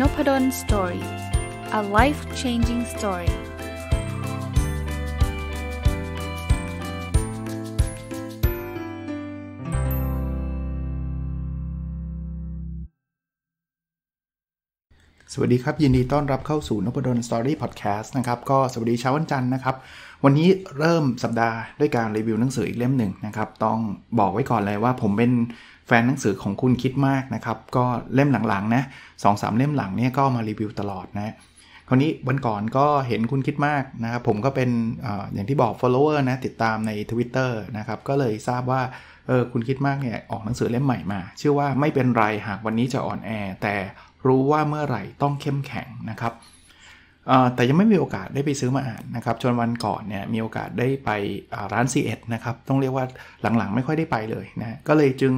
n o p ด d o n Story a life changing story สวัสดีครับ ยินดีต้อนรับเข้าสู่นพดลสตอรี่พอดแคสต์นะครับก็สวัสดีเช้าวันจันทร์นะครับ วันนี้เริ่มสัปดาห์ด้วยการรีวิวหนังสืออีกเล่มหนึ่งนะครับต้องบอกไว้ก่อนเลยว่าผมเป็นแฟนหนังสือของคุณคิดมากนะครับก็เล่มหลัง ๆนะสองสามเล่มหลังเนี่ยก็มารีวิวตลอดนะคราวนี้วันก่อนก็เห็นคุณคิดมากนะครับผมก็เป็นออย่างที่บอก follower นะติดตามใน Twitter นะครับก็เลยทราบว่าเออคุณคิดมากเนี่ยออกหนังสือเล่มใหม่มาชื่อว่าไม่เป็นไรหากวันนี้จะอ่อนแอแต่รู้ว่าเมื่อไหร่ต้องเข้มแข็งนะครับ แต่ยังไม่มีโอกาสได้ไปซื้อมาอ่านนะครับจนวันก่อนเนี่ยมีโอกาสได้ไปร้าน C1 นะครับ ต้องเรียกว่าหลังๆ ไม่ค่อยได้ไปเลยนะก็เลยจึง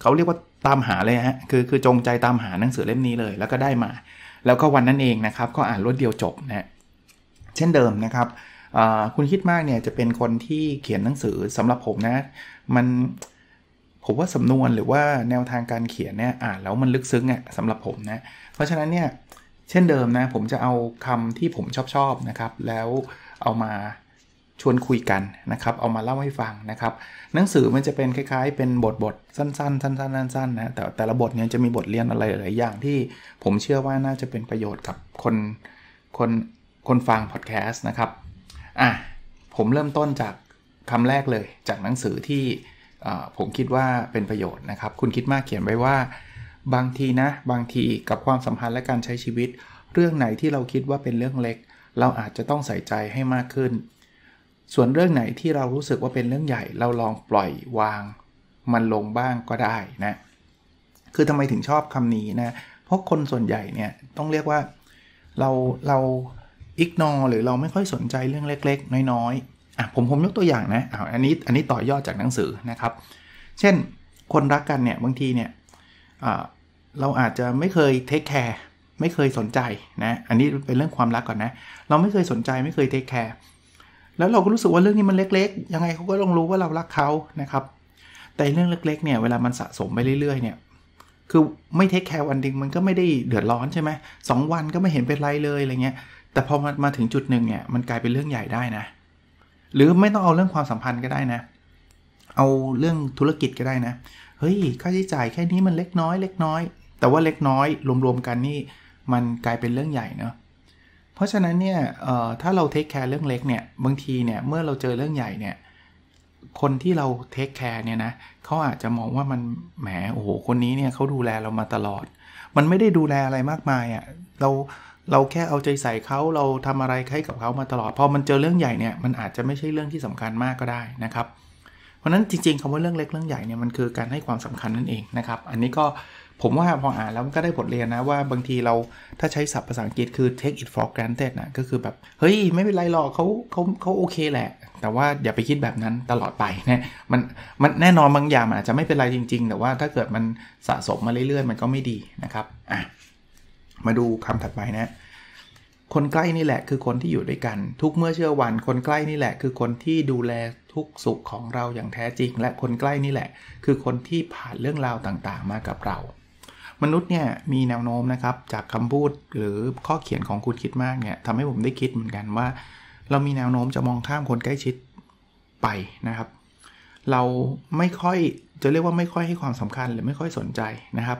เขาเรียกว่าตามหาเลยฮะคือคือจงใจตามหาหนังสือเล่มนี้เลย แล้วก็ได้มา แล้วก็วันนั้นเองนะครับ ก็อ่านรวดเดียวจบนะเช่นเดิมนะครับ คุณคิดมากเนี่ยจะเป็นคนที่เขียนหนังสือสำหรับผมนะมันผมว่าสำนวนหรือว่าแนวทางการเขียนเนี่ยอ่านแล้วมันลึกซึ้งอะ่ะสำหรับผมนะเพราะฉะนั้นเนี่ยเช่นเดิมนะผมจะเอาคำที่ผมชอบชอบนะครับ แล้วเอามาชวนคุยกันนะครับเอามาเล่าให้ฟังนะครับหนังสือมันจะเป็นคล้ายๆ เป็นบทบทสั้นๆสั้นๆสั้นๆนะแต่แต่ละบทเนี่ยจะมีบทเรียนอะไรหลายอย่างที่ผมเชื่อว่าน่าจะเป็นประโยชน์กับคนคนคนฟังพอดแคสต์นะครับอ่ะผมเริ่มต้นจากคำแรกเลยจากหนังสือที่ผมคิดว่าเป็นประโยชน์นะครับ คุณคิดมากเขียนไว้ว่า บางทีนะบางทีกับความสัมพันธ์และการใช้ชีวิต เรื่องไหนที่เราคิดว่าเป็นเรื่องเล็ก เราอาจจะต้องใส่ใจให้มากขึ้น ส่วนเรื่องไหนที่เรารู้สึกว่าเป็นเรื่องใหญ่เราลองปล่อยวาง มันลงบ้างก็ได้นะคือทำไมถึงชอบคำนี้นะเพราะคนส่วนใหญ่เนี่ยต้องเรียกว่าเราเราอิกนอหรือเราไม่ค่อยสนใจเรื่องเล็ก ๆ น้อยๆอ่ะผมผมยกตัวอย่างนะอ่าอันนี้อันนี้ต่อยอดจากหนังสือนะครับ เช่น คนรักกันเนี่ยบางทีเนี่ยเราอาจจะไม่เคยเทคแคร์ ไม่เคยสนใจนะ อันนี้เป็นเรื่องความรักก่อนนะ เราไม่เคยสนใจไม่เคยเทคแคร์ แล้วเราก็รู้สึกว่าเรื่องนี้มันเล็กๆ ยังไงเขาก็ต้องรู้ว่าเรารักเขานะครับ แต่เรื่องเล็กๆ เนี่ยเวลามันสะสมไปเรื่อยๆ เนี่ย คือไม่เทคแคร์วันดึงมันก็ไม่ได้เดือดร้อนใช่ไหมสองวันก็ไม่เห็นเป็นไรเลยอะไรเงี้ย แต่พอมามาถึงจุดหนึ่งเนี่ย มันกลายเป็นเรื่องใหญ่ได้นะเหรือไม่ต้องเอาเรื่องความสัมพันธ์ก็ได้นะ เอาเรื่องธุรกิจก็ได้นะ เฮ้ยค่าใช้จ่ายแค่นี้มันเล็กน้อยเล็กน้อย แต่ว่าเล็กน้อยรวมๆกันนี่ มันกลายเป็นเรื่องใหญ่เนาะ เพราะฉะนั้นเนี่ยถ้าเราเทคแคร์เรื่องเล็กเนี่ย บางทีเนี่ยเมื่อเราเจอเรื่องใหญ่เนี่ยคนที่เราเทคแคร์เนี่ยนะเขาอาจจะมองว่ามันแหมโอ้โหคนนี้เนี่ยเขาดูแลเรามาตลอด มันไม่ได้ดูแลอะไรมากมายอะ่ะเราเราแค่เอาใจใส่เขาเราทำอะไรให้กับเขามาตลอด พอมันเจอเรื่องใหญ่เนี่ยมันอาจจะไม่ใช่เรื่องที่สำคัญมากก็ได้นะครับ เพราะนั้นจริงๆคำว่าเรื่องเล็ก เรื่องใหญ่เนี่ยมันคือการให้ความสำคัญนั่นเองนะครับอันนี้ก็ผมว่าพออ่านแล้วก็ได้บทเรียนนะว่าบางทีเราถ้าใช้ศัพท์ภาษาอังกฤษคือ take it for granted นะก็คือแบบ เฮ้ยไม่เป็นไรหรอกเขาเขาเขาโอเคแหละ แต่ว่าอย่าไปคิดแบบนั้นตลอดไปนะมันมันแน่นอนบางอย่างอาจจะไม่เป็นไรจริง ๆ แต่ว่าถ้าเกิดมันสะสมมาเรื่อยๆมันก็ไม่ดีนะครับอ่ะมาดูคำถัดไปนะ คนใกล้นี่แหละคือคนที่อยู่ด้วยกัน ทุกเมื่อเชื่อวัน คนใกล้นี่แหละคือคนที่ดูแลทุกสุขของเราอย่างแท้จริง และคนใกล้นี่แหละ คือคนที่ผ่านเรื่องราวต่างๆ มากับเรา มนุษย์เนี่ยมีแนวโน้มนะครับ จากคำพูดหรือข้อเขียนของคุณคิดมากเนี่ยทำให้ผมได้คิดเหมือนกันว่า เรามีแนวโน้มจะมองข้ามคนใกล้ชิดไปนะครับ เราไม่ค่อยจะเรียกว่าไม่ค่อยให้ความสำคัญหรือไม่ค่อยสนใจนะครับ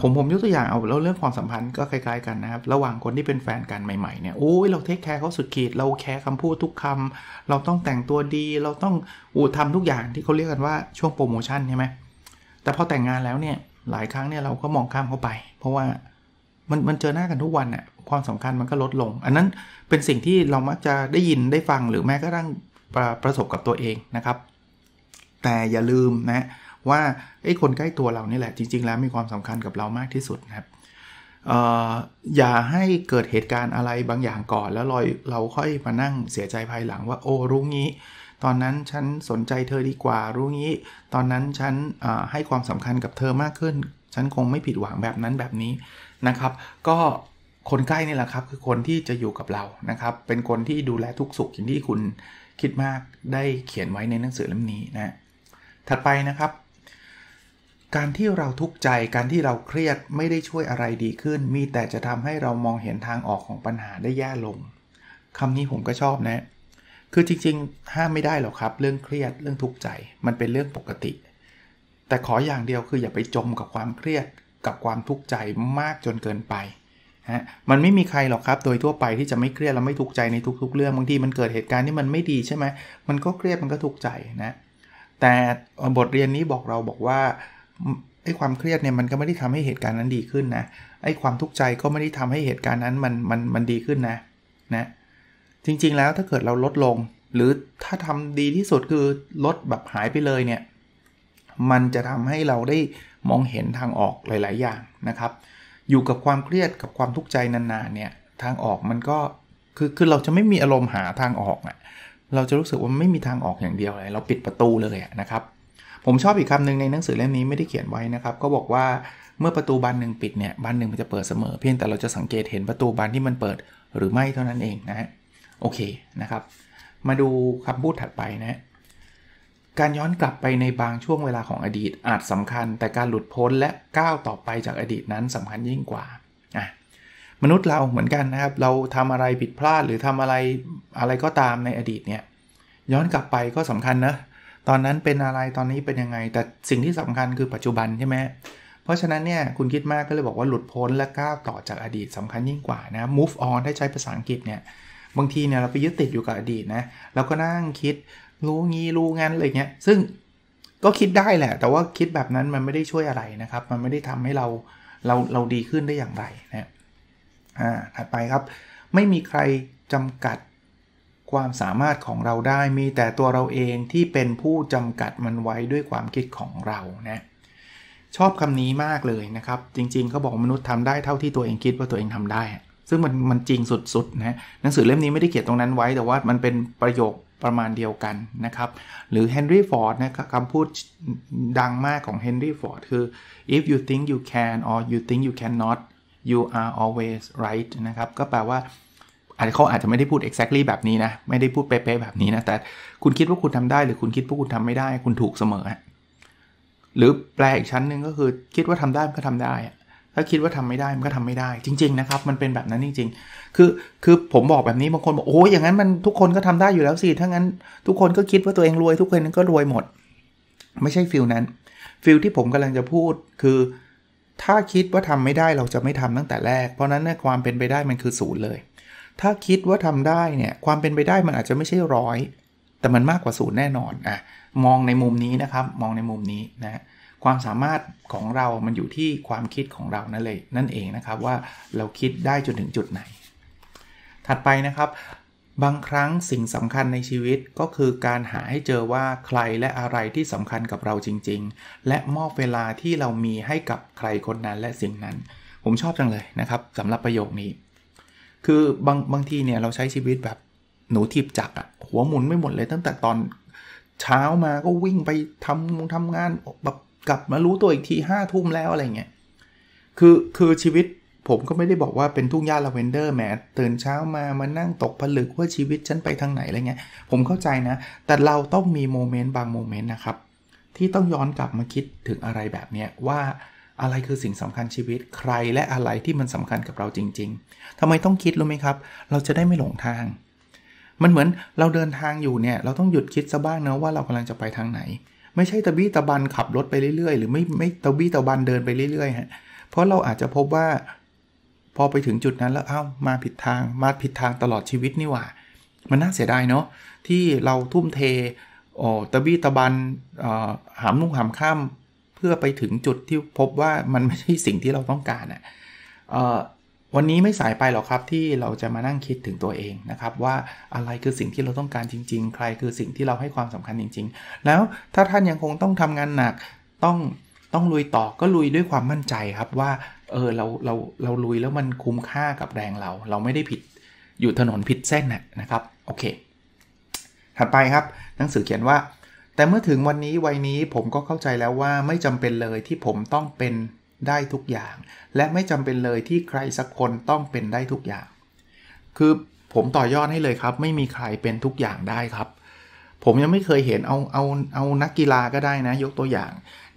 ผมผมยกตัวอย่างเอาแล้วเรื่องความสัมพันธ์ก็คล้ายๆกันนะครับ ระหว่างคนที่เป็นแฟนกันใหม่ๆ เนี่ย โอ้ยเราเทคแคร์เขาสุดขีด เราแคร์คำพูดทุกคำ เราต้องแต่งตัวดีเราต้องอูทำทุกอย่างที่เขาเรียกกันว่าช่วงโปรโมชั่นใช่ไหม แต่พอแต่งงานแล้วเนี่ยหลายครั้งเนี่ยเราก็มองข้ามเขาไป เพราะว่ามันมันเจอหน้ากันทุกวันน่ะความสำคัญมันก็ลดลง อันนั้นเป็นสิ่งที่เรามักจะได้ยินได้ฟังหรือแม้กระทั่งประสบกับตัวเองนะครับ แต่อย่าลืมนะว่าไอ้คนใกล้ตัวเรานี่แหละจริง ๆ แล้วมีความสำคัญกับเรามากที่สุดนะครับอย่าให้เกิดเหตุการณ์อะไรบางอย่างก่อน แล้วลอยเราค่อยมานั่งเสียใจภายหลังว่าโอ้รู้งี้ ตอนนั้นฉันสนใจเธอดีกว่ารู้งี้ ตอนนั้นฉันให้ความสำคัญกับเธอมากขึ้นฉันคงไม่ผิดหวังแบบนั้นแบบนี้นะครับ ก็คนใกล้นี่แหละครับ คือคนที่จะอยู่กับเรานะครับ เป็นคนที่ดูแลทุกสุขอย่างที่คุณคิดมากได้เขียนไว้ในหนังสือเล่มนี้นะถัดไปนะครับการที่เราทุกข์ใจ การที่เราเครียดไม่ได้ช่วยอะไรดีขึ้น มีแต่จะทำให้เรามองเห็นทางออกของปัญหาได้แย่ลง คำนี้ผมก็ชอบนะ คือจริงๆ ห้ามไม่ได้หรอกครับเรื่องเครียดเรื่องทุกข์ใจ มันเป็นเรื่องปกติ แต่ขออย่างเดียวคืออย่าไปจมกับความเครียดกับความทุกข์ใจมากจนเกินไปฮะมันไม่มีใครหรอกครับโดยทั่วไปที่จะไม่เครียดและไม่ทุกข์ใจในทุกๆ เรื่องบางทีมันเกิดเหตุการณ์ที่มันไม่ดีใช่ไหมมันก็เครียดมันก็ทุกข์ใจนะ แต่บทเรียนนี้บอกเราบอกว่าไอ้ความเครียดเนี่ยมันก็ไม่ได้ทำให้เหตุการณ์นั้นดีขึ้นนะไอ้ความทุกข์ใจก็ไม่ได้ทำให้เหตุการณ์นั้นมันมันมันดีขึ้นนะนะ จริงๆแล้วถ้าเกิดเราลดลง หรือถ้าทำดีที่สุดคือลดแบบหายไปเลยเนี่ยมันจะทำให้เราได้มองเห็นทางออกหลาย ๆ อย่างนะครับ อยู่กับความเครียดกับความทุกข์ใจนานๆเนี่ยทางออกมันก็ คือคือเราจะไม่มีอารมณ์หาทางออกอะ่ะเราจะรู้สึกว่าไม่มีทางออกอย่างเดียวเลยเราปิดประตูเลยนะครับผมชอบอีกคำหนึ่งในหนังสือเล่มนี้ไม่ได้เขียนไว้นะครับ ก็บอกว่าเมื่อประตูบานหนึ่งปิดเนี่ยบานหนึ่งมันจะเปิดเสมอเพียงแต่เราจะสังเกตเห็นประตูบานที่มันเปิดหรือไม่เท่านั้นเองนะฮะโอเคนะครับ มาดูคำพูดถัดไปนะการย้อนกลับไปในบางช่วงเวลาของอดีตอาจสำคัญ แต่การหลุดพ้นและก้าวต่อไปจากอดีตนั้นสำคัญยิ่งกว่าอ่ะมนุษย์เราเหมือนกันนะครับ เราทำอะไรผิดพลาดหรือทำอะไรอะไรก็ตามในอดีตเนี่ยย้อนกลับไปก็สำคัญนะตอนนั้นเป็นอะไรตอนนี้เป็นยังไง แต่สิ่งที่สำคัญคือปัจจุบันใช่ไหมเพราะฉะนั้นเนี่ยคุณคิดมากก็เลยบอกว่าหลุดพ้นและก้าวต่อจากอดีตสำคัญยิ่งกว่านะ move on ด้ใช้ภาษาอังกฤษเนี่ย บางทีเนี่ยเราไปยึดติดอยู่กับอดีตนะเราก็นั่งคิดรู้งี้รู้งั้นอะไรเงี้ยซึ่งก็คิดได้แหละ แต่ว่าคิดแบบนั้นมันไม่ได้ช่วยอะไรนะครับมันไม่ได้ทำให้เราเราเราดีขึ้นได้อย่างไรนะอ่าถัดไปครับ ไม่มีใครจำกัดความสามารถของเราได้มีแต่ตัวเราเองที่เป็นผู้จำกัดมันไว้ด้วยความคิดของเรานะ ชอบคำนี้มากเลยนะครับ จริงๆเขาบอกมนุษย์ทำได้เท่าที่ตัวเองคิดว่าตัวเองทำได้ ซึ่งมันมันจริงสุดๆนะหนังสือเล่มนี้ไม่ได้เขียนตรงนั้นไว้แต่ว่ามันเป็นประโยคประมาณเดียวกันนะครับ หรือเฮนรี่ฟอร์ดนะครับคำพูดดังมากของเฮนรี่ฟอร์ดคือ if you think you can or you think you cannot you are always right นะครับก็แปลว่าาจจะเขาอาจจะไม่ได้พูด exactly แบบนี้นะ ไม่ได้พูดเป๊ะๆ แบบนี้นะ แต่คุณคิดว่าคุณทำได้หรือคุณคิดว่าคุณทำไม่ได้ คุณถูกเสมอ หรือแปลอีกชั้นหนึ่งก็คือ คิดว่าทำได้ก็ทำได้ ถ้าคิดว่าทำไม่ได้มันก็ทำไม่ได้ จริงๆ นะครับมันเป็นแบบนั้นจริงๆคือคือผมบอกแบบนี้บางคนบอกโอ้ยอย่างนั้นมันทุกคนก็ทำได้อยู่แล้วสิ ถ้างั้น ทุกคนก็คิดว่าตัวเองรวย ทุกคนก็รวยหมด ไม่ใช่ฟิลนั้นฟิลที่ผมกำลังจะพูดคือถ้าคิดว่าทำไม่ได้เราจะไม่ทำตั้งแต่แรก เพราะนั้นความเป็นไปได้มันคือศูนย์เลยถ้าคิดว่าทำได้เนี่ย ความเป็นไปได้มันอาจจะไม่ใช่ร้อย แต่มันมากกว่าศูนย์แน่นอนอ่ะมองในมุมนี้นะครับ มองในมุมนี้นะความสามารถของเรามันอยู่ที่ความคิดของเรานั่นเลย นั่นเองนะครับว่าเราคิดได้จนถึงจุดไหน ถัดไปนะครับ บางครั้งสิ่งสำคัญในชีวิตก็คือการหาให้เจอว่าใครและอะไรที่สำคัญกับเราจริง ๆ และมอบเวลาที่เรามีให้กับใครคนนั้นและสิ่งนั้น ผมชอบจังเลยนะครับสำหรับประโยคนี้คือบางบางทีเนี่ยเราใช้ชีวิตแบบหนูทีบจักอะหัวหมุนไม่หมดเลยตั้งแต่ตอนเช้ามาก็วิ่งไปทำทำงานแบบกลับมารู้ตัวอีกทีห้าทุ่มแล้วอะไรเงี้ยคือคือชีวิตผมก็ไม่ได้บอกว่าเป็นทุ่งหญ้าลาเวนเดอร์แหมตื่นเช้ามามานั่งตกผลึกว่าชีวิตฉันไปทางไหนอะไรเงี้ยผมเข้าใจนะ แต่เราต้องมีโมเมนต์บางโมเมนต์นะครับ ที่ต้องย้อนกลับมาคิดถึงอะไรแบบเนี้ยว่าอะไรคือสิ่งสำคัญชีวิตใครและอะไรที่มันสำคัญกับเราจริง ๆ ทำไมต้องคิดรู้ไหมครับ เราจะได้ไม่หลงทาง มันเหมือนเราเดินทางอยู่เนี่ย เราต้องหยุดคิดซะบ้างนะว่าเรากำลังจะไปทางไหน ไม่ใช่ตะบี้ตะบันขับรถไปเรื่อยๆหรือไม่ไม่ตะบี้ตะบันเดินไปเรื่อยๆฮะ เพราะเราอาจจะพบว่า พอไปถึงจุดนั้นแล้วเอา้ามาผิดทางมาผิดทางตลอดชีวิตนี่หว่า มันน่าเสียดายเนาะที่เราทุ่มเทอ๋อตะบี้ตะบันหามนุ่งหามข้ามพื่อไปถึงจุดที่พบว่ามันไม่ใช่สิ่งที่เราต้องการอ่ะวันนี้ไม่สายไปหรอกครับที่เราจะมานั่งคิดถึงตัวเองนะครับ ว่าอะไรคือสิ่งที่เราต้องการจริง ๆ ใครคือสิ่งที่เราให้ความสำคัญจริงๆ แล้วถ้าท่านยังคงต้องทำงานหนักต้องต้องลุยต่อก็ลุยด้วยความมั่นใจครับว่าเออเราเราเราลุยแล้วมันคุ้มค่ากับแรงเรา เราไม่ได้ผิดอยู่ถนนผิดเส้นนะครับโอเค ถัดไปครับหนังสือเขียนว่าแต่เมื่อถึงวันนี้วัยนี้ผมก็เข้าใจแล้วว่าไม่จำเป็นเลยที่ผมต้องเป็นได้ทุกอย่าง และไม่จำเป็นเลยที่ใครสักคนต้องเป็นได้ทุกอย่าง คือผมต่อยอดให้เลยครับ ไม่มีใครเป็นทุกอย่างได้ครับ ผมยังไม่เคยเห็นเอาเอาเอานักกีฬาก็ได้นะ ยกตัวอย่าง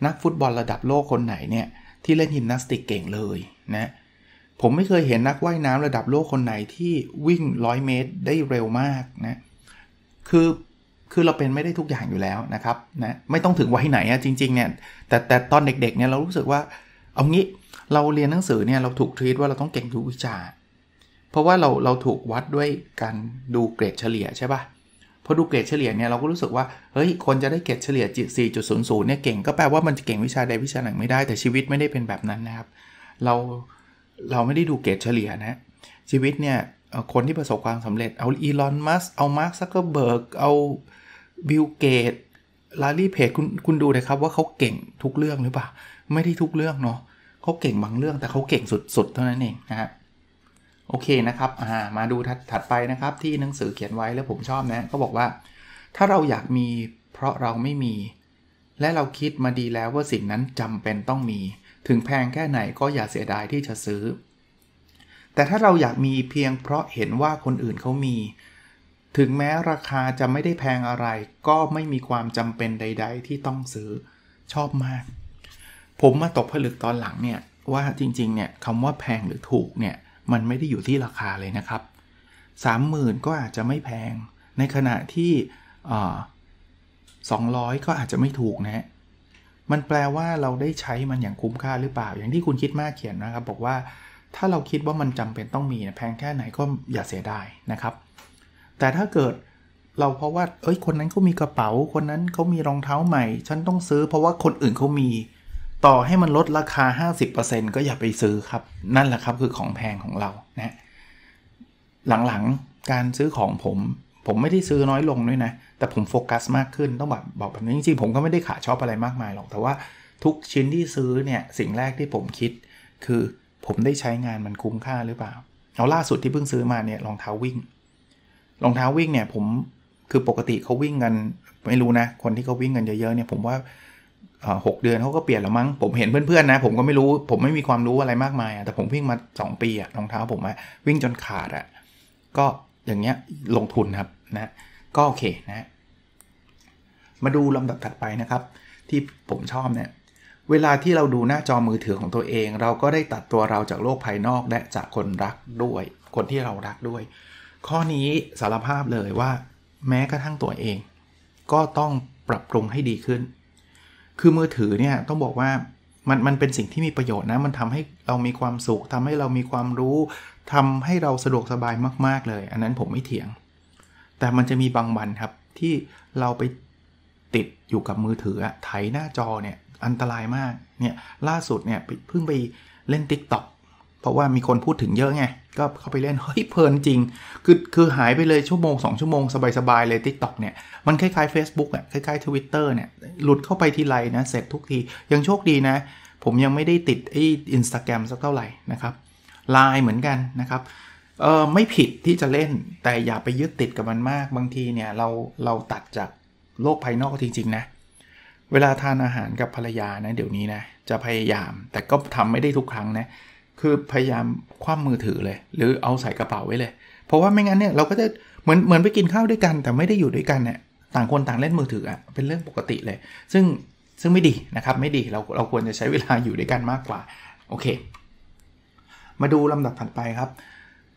นักฟุตบอลระดับโลกคนไหนเนี่ยที่เล่นยิมนาสติกเก่งเลยนะผมไม่เคยเห็นนักว่ายน้ำระดับโลกคนไหนที่วิ่ง100เมตรได้เร็วมากนะคือคือเราเป็นไม่ได้ทุกอย่างอยู่แล้วนะครับนะไม่ต้องถึงวัยไหนอะจริงๆเนี่ยแต่แต่ตอนเด็กๆเนี่ยเรารู้สึกว่า เอางี้ เราเรียนหนังสือเนี่ยเราถูกทีตว่าเราต้องเก่งทุกวิชา เพราะว่าเราเราถูกวัดด้วยการดูเกรดเฉลี่ยใช่ปะ่ะพอดูเกรดเฉลี่ยเนี่ยเราก็รู้สึกว่า เฮ้ย คนจะได้เกรดเฉลี่ย 4.00เนี่ยเก่งก็แปลว่ามันจะเก่งวิชาใดวิชาหนึ่งไม่ได้ แต่ชีวิตไม่ได้เป็นแบบนั้นนะครับเราเราไม่ได้ดูเกรดเฉลี่ยนะชีวิตเนี่ยคนที่ประสบความสำเร็จเอาอีลอนมัสเอามาร์คซักเกอร์เบิร์กเอาบิลเกต ลารีเพจคุณคุณดูนะครับว่าเขาเก่งทุกเรื่องหรือเปล่า ไม่ได้ทุกเรื่องเนาะเขาเก่งบางเรื่องแต่เขาเก่งสุดๆ เท่านั้นเองนะฮะ โอเคนะครับ มาดูถัดไปนะครับที่หนังสือเขียนไว้แล้วผมชอบนะก็บอกว่า ถ้าเราอยากมีเพราะเราไม่มีและเราคิดมาดีแล้วว่าสิ่งนั้นจำเป็นต้องมี ถึงแพงแค่ไหนก็อย่าเสียดายที่จะซื้อ แต่ถ้าเราอยากมีเพียงเพราะเห็นว่าคนอื่นเขามีถึงแม้ราคาจะไม่ได้แพงอะไรก็ไม่มีความจำเป็นใด ๆ ที่ต้องซื้อชอบมาก ผมมาตกผลึกตอนหลังเนี่ยว่าจริงๆเนี่ยคำว่าแพงหรือถูกเนี่ยมันไม่ได้อยู่ที่ราคาเลยนะครับ 30,000ก็อาจจะไม่แพงในขณะที่200 ก็อาจจะไม่ถูกนะฮะมันแปลว่าเราได้ใช้มันอย่างคุ้มค่าหรือเปล่า อย่างที่คุณคิดมากเขียนนะครับ บอกว่าถ้าเราคิดว่ามันจำเป็นต้องมีนะแพงแค่ไหนก็อย่าเสียดายนะครับแต่ถ้าเกิดเราเพราะว่า เอ้ย คนนั้นเขามีกระเป๋า คนนั้นเขามีรองเท้าใหม่ ฉันต้องซื้อเพราะว่าคนอื่นเขามี ต่อให้มันลดราคา 50%ก็อย่าไปซื้อครับ นั่นแหละครับ คือของแพงของเรานะหลังๆ การซื้อของผม ผมไม่ได้ซื้อน้อยลงด้วยนะ แต่ผมโฟกัส มากขึ้น ต้องแบบบอกแบบนี้ จริงๆ ผมก็ไม่ได้ขาดชอบอะไรมากมายหรอก แต่ว่าทุกชิ้นที่ซื้อเนี่ย สิ่งแรกที่ผมคิด คือผมได้ใช้งานมันคุ้มค่าหรือเปล่า เอาล่าสุดที่เพิ่งซื้อมาเนี่ย รองเท้าวิ่งรองเท้าวิ่งเนี่ยผมคือปกติเขาวิ่งกันไม่รู้นะ คนที่เขาวิ่งกันเยอะๆเนี่ยผมว่าหกเดือนเขาก็เปลี่ยนแล้วมั้งผมเห็นเพื่อนๆนะผมก็ไม่รู้ผมไม่มีความรู้อะไรมากมายอะแต่ผมวิ่งมา2ปีอะรองเท้าผมอะวิ่งจนขาดอะก็อย่างเงี้ยลงทุนครับนะก็โอเคนะ มาดูลำดับถัดไปนะครับ ที่ผมชอบเนี่ยเวลาที่เราดูหน้าจอมือถือของตัวเอง เราก็ได้ตัดตัวเราจากโลกภายนอกและจากคนรักด้วยคนที่เรารักด้วยข้อนี้สารภาพเลยว่าแม้กระทั่งตัวเอง ก็ต้องปรับปรุงให้ดีขึ้น คือมือถือเนี่ยต้องบอกว่ามันมันเป็นสิ่งที่มีประโยชน์นะมันทำให้เรามีความสุขทำให้เรามีความรู้ ทำให้เราสะดวกสบายมาก ๆเลย อันนั้นผมไม่เถียง แต่มันจะมีบางวันครับที่เราไปติดอยู่กับมือถือไถหน้าจอเนี่ยอันตรายมากเนี่ยล่าสุดเนี่ยเพิ่งไปเล่น Tik t o อกเพราะว่ามีคนพูดถึงเยอะไง ก็เข้าไปเล่น เฮ้ย เพลินจริงคือคือหายไปเลยชั่วโมง 2 ชั่วโมง สบายๆ เลย t ิ k t o k เนี่ยมันคล้ายๆ Facebook อ่ะคล้าย ๆ Twitter เนี่ยหลุดเข้าไปทีไรนะเสร็จทุกที ยังโชคดีนะ ผมยังไม่ได้ติดไอ้อินสตาแกรมสักเท่าไหร่นะครับไลน์เหมือนกันนะครับเออไม่ผิดที่จะเล่นแต่อย่าไปยึดติดกับมันมาก บางทีเนี่ยเราเราตัดจากโลกภายนอกจริงๆนะเวลาทานอาหารกับภรรยานะเดี๋ยวนี้นะจะพยายามแต่ก็ทำไม่ได้ทุกครั้งนะคือพยายามคว่ำมือถือเลย หรือเอาใส่กระเป๋าไว้เลย เพราะว่าไม่งั้นเนี่ยเราก็จะเหมือนเหมือนไปกินข้าวด้วยกัน แต่ไม่ได้อยู่ด้วยกันเนี่ยต่างคนต่างเล่นมือถืออ่ะเป็นเรื่องปกติเลย ซึ่งซึ่งไม่ดีนะครับไม่ดีเราเราควรจะใช้เวลาอยู่ด้วยกันมากกว่า โอเค มาดูลำดับถัดไปครับ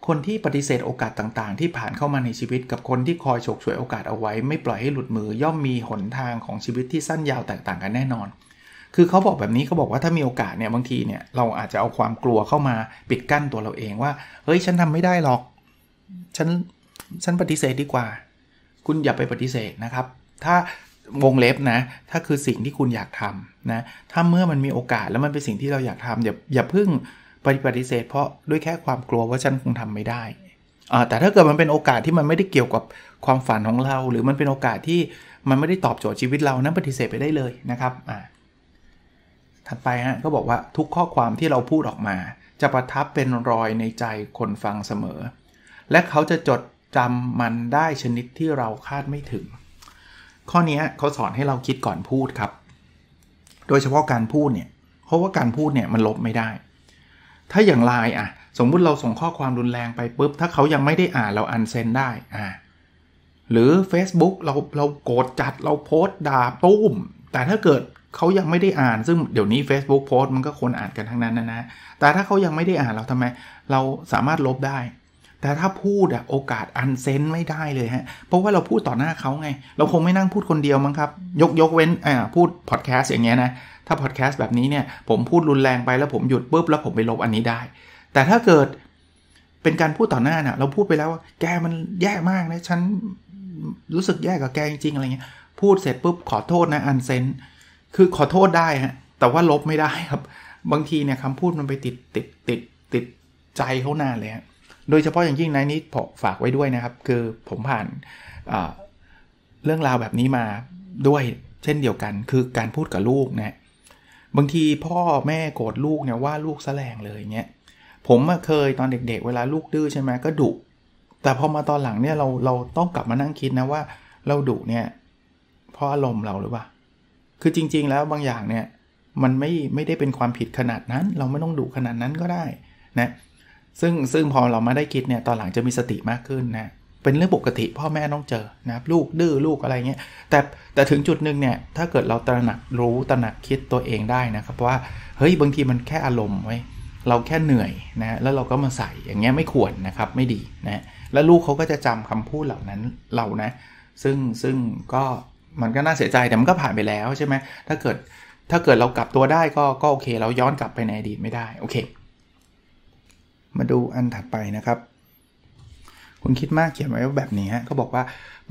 คนที่ปฏิเสธโอกาสต่างๆ ที่ผ่านเข้ามาในชีวิตกับคนที่คอยฉกฉวยโอกาสเอาไว้ไม่ปล่อยให้หลุดมือย่อมมีหนทางของชีวิตที่สั้นยาวแตกต่างกันแน่นอนคือเขาบอกแบบนี้เขาบอกว่าถ้ามีโอกาสเนี่ยบางทีเนี่ยเราอาจจะเอาความกลัวเข้ามาปิดกั้นตัวเราเองว่าเฮ้ยฉันทำไม่ได้หรอกฉันฉันปฏิเสธดีกว่า คุณอย่าไปปฏิเสธนะครับ ถ้าวงเล็บนะถ้าคือสิ่งที่คุณอยากทำนะถ้าเมื่อมันมีโอกาสแล้วมันเป็นสิ่งที่เราอยากทำอย่าอย่าพึ่งปฏิปฏิเสธ เพราะด้วยแค่ความกลัวว่าฉันคงทำไม่ได้อ่าแต่ถ้าเกิดมันเป็นโอกาสที่มันไม่ได้เกี่ยวกับความฝันของเราหรือมันเป็นโอกาสที่มันไม่ได้ตอบโจทย์ชีวิตเรานั้นปฏิเสธไปได้เลยนะครับอ่าถัดไปฮะก็บอกว่าทุกข้อความที่เราพูดออกมา จะประทับเป็นรอยในใจคนฟังเสมอ และเขาจะจดจำมันได้ชนิดที่เราคาดไม่ถึง ข้อนี้เขาสอนให้เราคิดก่อนพูดครับ โดยเฉพาะการพูดเนี่ยเพราะว่าการพูดเนี่ยมันลบไม่ได้ ถ้าอย่างไลน์อะสมมุติเราส่งข้อความรุนแรงไปปุ๊บ ถ้าเขายังไม่ได้อ่านเราอันเซนได้อ่าหรือ Facebook เราเราโกรธจัดเราโพสต์ด่าตุ้มแต่ถ้าเกิดเขายังไม่ได้อ่าน ซึ่งเดี๋ยวนี้ Facebook โพสต์มันก็คนอ่านกันทั้งนั้นนะนะ แต่ถ้าเขายังไม่ได้อ่านเราทำไม เราสามารถลบได้ แต่ถ้าพูดอะโอกาสอันเซนไม่ได้เลยฮะ เพราะว่าเราพูดต่อหน้าเขาไง เราคงไม่นั่งพูดคนเดียวมั้งครับ ยกยกเว้นอ่าพูดพอดแคสต์อย่างเงี้ยนะ ถ้าพอดแคสต์แบบนี้เนี่ย ผมพูดรุนแรงไป แล้วผมหยุดปุ๊บแล้วผมไปลบอันนี้ได้ แต่ถ้าเกิดเป็นการพูดต่อหน้านะ่ะเราพูดไปแล้วว่าแกมันแย่มากนะฉันรู้สึกแย่กับแกจริงๆอะไรเงี้ย พูดเสร็จปุ๊บขอโทษนะอันเซนคือขอโทษได้ฮะแต่ว่าลบไม่ได้ครับ บางทีเนี่ยคำพูดมันไปติดติดติดติดใจเขานานเลยฮะโดยเฉพาะอย่างยิ่งในนี้ิดฝากไว้ด้วยนะครับ คือผมผ่านเรื่องราวแบบนี้มาด้วยเช่นเดียวกัน คือการพูดกับลูกนะ บางทีพ่อแม่โกรธลูกเนี่ยว่าลูกแสลงเลยเนี่ยผมเคยตอนเด็กๆเเวลาลูกดื้อใช่ไหมก็ดุแต่พอมาตอนหลังเนี่ยเราเราต้องกลับมานั่งคิดนะว่าเราดุเนี่ยเพราะอารมณ์เราหรือเปล่าคือจริง ๆแล้วบางอย่างเนี่ย มันไม่ไม่ได้เป็นความผิดขนาดนั้น เราไม่ต้องดุขนาดนั้นก็ได้นะซึ่งซึ่งพอเรามาได้คิดเนี่ย ตอนหลังจะมีสติมากขึ้นนะเป็นเรื่องปกติ พ่อแม่ต้องเจอนะลูกดื้อลูกอะไรเงี้ยแต่แต่ถึงจุดหนึ่งเนี่ยถ้าเกิดเราตระหนักรู้ตระหนักคิดตัวเองได้นะครับว่าเฮ้ยบางทีมันแค่อารมณ์ไว้เราแค่เหนื่อยนะแล้วเราก็มาใส่อย่างเงี้ยไม่ควรนะครับไม่ดีนะแล้วลูกเขาก็จะจำคำพูดเหล่านั้นเรานะ ซึ่งซึ่งก็มันก็น่าเสียใจแต่มันก็ผ่านไปแล้วใช่ไหมถ้าเกิดถ้าเกิดเรากลับตัวได้ก็ก็โอเค เราย้อนกลับไปในอดีตไม่ได้โอเค มาดูอันถัดไปนะครับ คุณคิดมากเขียนไว้ว่าแบบนี้ฮะก็บอกว่า